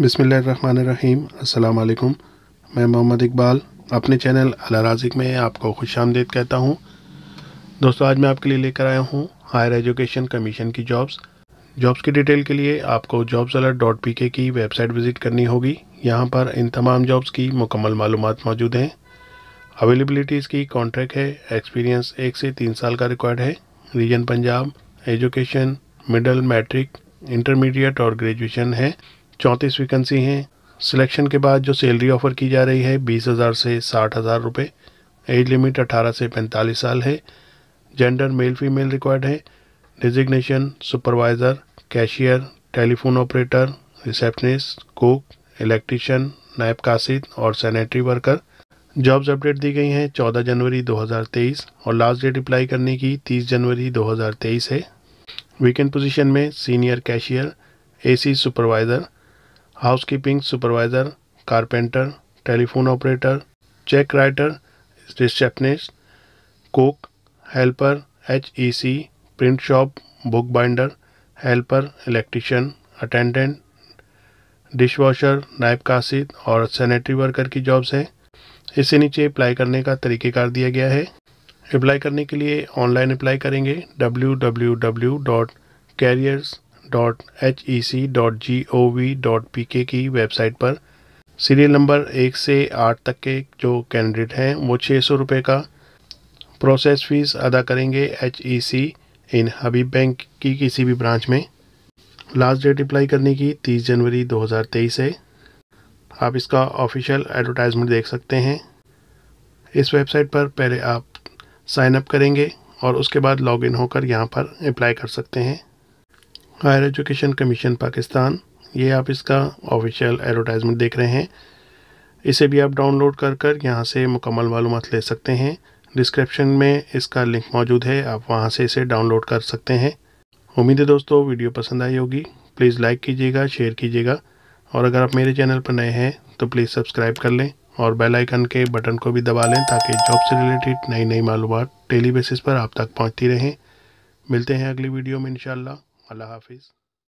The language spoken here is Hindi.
बिसमीम् अल्लाम मैं मोहम्मद इकबाल अपने चैनल अलाराजिक में आपको खुश आमदेद कहता हूँ दोस्तों आज मैं आपके लिए लेकर आया हूँ हायर एजुकेशन कमीशन की जॉब्स जॉब्स की डिटेल के लिए आपको jobs alert dot P K की वेबसाइट विज़िट करनी होगी यहाँ पर इन तमाम जॉब्स की मुकम्मल मालूम मौजूद हैं अवेलेबिलिटीज़ की कॉन्ट्रैक्ट है एक्सपीरियंस एक से तीन साल का रिकॉर्ड है region Punjab education middle matric intermediate और ग्रेजुएशन है चौंतीस वैकेंसी हैं सिलेक्शन के बाद जो सैलरी ऑफ़र की जा रही है बीस हज़ार से साठ हज़ार रुपये एज लिमिट अठारह से पैंतालीस साल है जेंडर मेल फीमेल रिक्वायर्ड है designation supervisor cashier telephone operator receptionist cook electrician नायब कासिद और सैनिटरी वर्कर जॉब्स अपडेट दी गई हैं 14 जनवरी 2023 और लास्ट डेट अप्लाई करने की 30 जनवरी 2023 है वीकेंड पोजीशन में senior cashier AC supervisor housekeeping supervisor carpenter telephone operator check writer receptionist cook helper H E C print shop book binder helper electrician attendant dish washer नायब कासिद और सैनिटरी वर्कर की जॉब्स हैं इससे नीचे अप्लाई करने का तरीके कार दिया गया है अप्लाई करने के लिए ऑनलाइन अप्लाई करेंगे W W W dot careers dot H E C dot G O V dot P K की वेबसाइट पर सीरियल नंबर एक से आठ तक के जो कैंडिडेट हैं वो छः सौ रुपये का प्रोसेस फीस अदा करेंगे एच ई सी इन हबीब बैंक की किसी भी ब्रांच में लास्ट डेट अप्लाई करने की तीस जनवरी दो हज़ार तेईस है आप इसका ऑफिशियल एडवर्टाइजमेंट देख सकते हैं इस वेबसाइट पर पहले आप साइन अप करेंगे और उसके बाद लॉगिन होकर यहाँ पर अप्लाई कर सकते हैं हायर एजुकेशन कमीशन पाकिस्तान ये आप इसका ऑफिशियल एडवर्टाइजमेंट देख रहे हैं इसे भी आप डाउनलोड कर कर यहाँ से मुकम्मल मालूम ले सकते हैं डिस्क्रिप्शन में इसका लिंक मौजूद है आप वहाँ से इसे डाउनलोड कर सकते हैं उम्मीद है दोस्तों वीडियो पसंद आई होगी प्लीज़ लाइक कीजिएगा शेयर कीजिएगा और अगर आप मेरे चैनल पर नए हैं तो प्लीज़ सब्सक्राइब कर लें और बेल आइकन के बटन को भी दबा लें ताकि जॉब से रिलेटेड नई नई मालूम डेली बेसिस पर आप तक पहुँचती रहें मिलते हैं अगली वीडियो में इंशाल्लाह अल्लाह हाफिज़